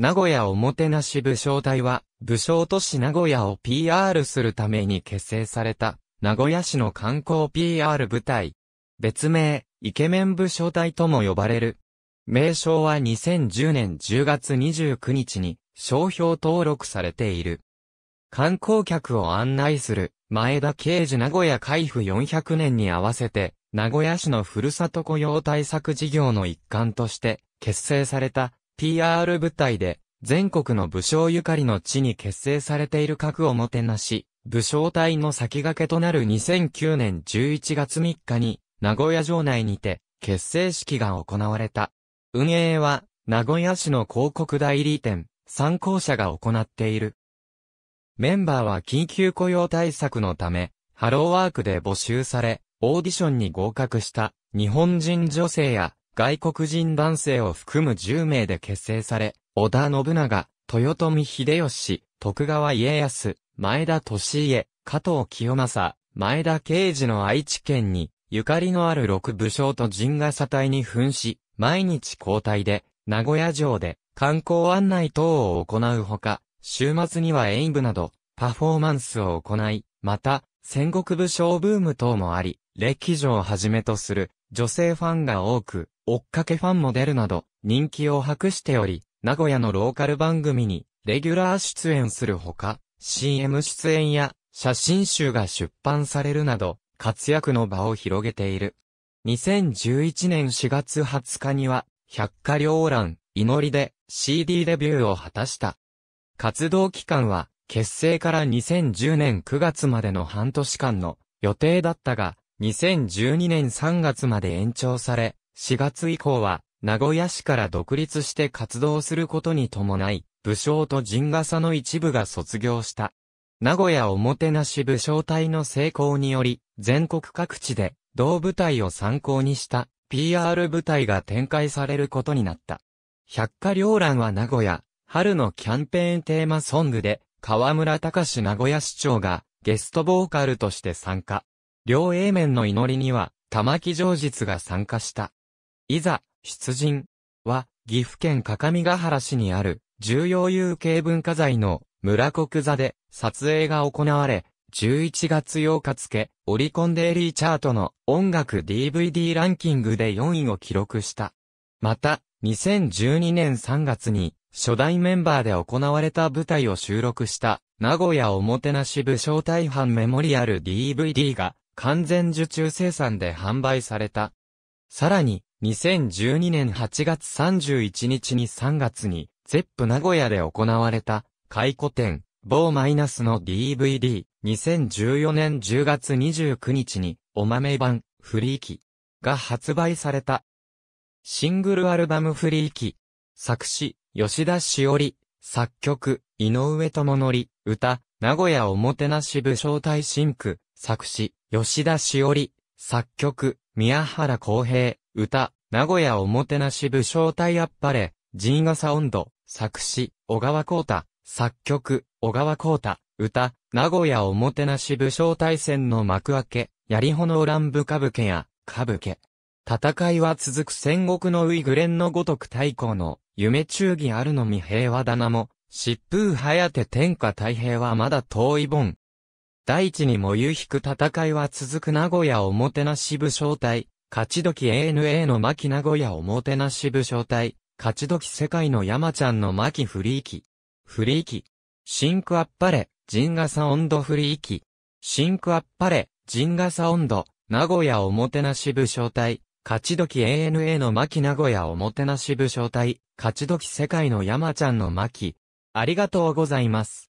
名古屋おもてなし武将隊は、武将都市名古屋を PR するために結成された、名古屋市の観光 PR 部隊。別名、イケメン武将隊とも呼ばれる。名称は2010年10月29日に商標登録されている。観光客を案内する前田慶治名古屋海府400年に合わせて名古屋市のふるさと雇用対策事業の一環として結成された PR 部隊で、全国の武将ゆかりの地に結成されている各おもてなし、武将隊の先駆けとなる2009年11月3日に、名古屋城内にて、結成式が行われた。運営は、名古屋市の広告代理店、参考者が行っている。メンバーは緊急雇用対策のため、ハローワークで募集され、オーディションに合格した日本人女性や外国人男性を含む10名で結成され、織田信長、豊臣秀吉、徳川家康、前田利家、加藤清正、前田慶次の愛知県に、ゆかりのある六武将と陣が佐隊に噴し、毎日交代で、名古屋城で、観光案内等を行うほか、週末には演舞など、パフォーマンスを行い、また、戦国武将ブーム等もあり、歴史上をはじめとする、女性ファンが多く、追っかけファンも出るなど、人気を博しており、名古屋のローカル番組に、レギュラー出演するほか、CM 出演や、写真集が出版されるなど、活躍の場を広げている。2011年4月20日には、百花両欄、祈りで CD デビューを果たした。活動期間は、結成から2010年9月までの半年間の予定だったが、2012年3月まで延長され、4月以降は、名古屋市から独立して活動することに伴い、武将と陣笠の一部が卒業した。名古屋おもてなし武将隊の成功により、全国各地で同部隊を参考にした PR 部隊が展開されることになった。百花両乱は名古屋、春のキャンペーンテーマソングで、河村隆名古屋市長がゲストボーカルとして参加。両 A 面の祈りには、玉木上実が参加した。いざ、出陣は、岐阜県各務原市にある、重要有形文化財の村国座で撮影が行われ、11月8日付、オリコンデイリーチャートの音楽 DVD ランキングで4位を記録した。また、2012年3月に、初代メンバーで行われた舞台を収録した、名古屋おもてなし武将大半メモリアル DVD が、完全受注生産で販売された。さらに、2012年8月31日に3月に、ゼップ名古屋で行われた、回顧展、某マイナスの DVD、2014年10月29日に、お豆版、フリーキ、が発売された。シングルアルバムフリーキ、作詞、吉田しおり、作曲、井上智則、歌、名古屋おもてなし部招待新区、作詞、吉田しおり、作曲、宮原公平、歌、名古屋おもてなし武将隊あっぱれ、陣サ音頭、作詞、小川光太、作曲、小川光太、歌、名古屋おもてなし武将隊戦の幕開け、槍ほの乱舞歌舞伎や、歌舞伎。戦いは続く戦国のウイグレンのごとく太閤の、夢忠義あるのみ平和だなも、疾風やて天下太平はまだ遠い本。大地にも夕引く戦いは続く名古屋おもてなし武将隊、勝どき ANA の牧名古屋おもてなし部招待、勝どき世界の山ちゃんの牧フリーキ。フリーキ。シンクアッパレ、ジンガサオンドフリーキ。シンクアッパレ、ジンガサオンド、名古屋おもてなし部招待、勝どき ANA の牧名古屋おもてなし部招待、勝どき世界の山ちゃんの牧。ありがとうございます。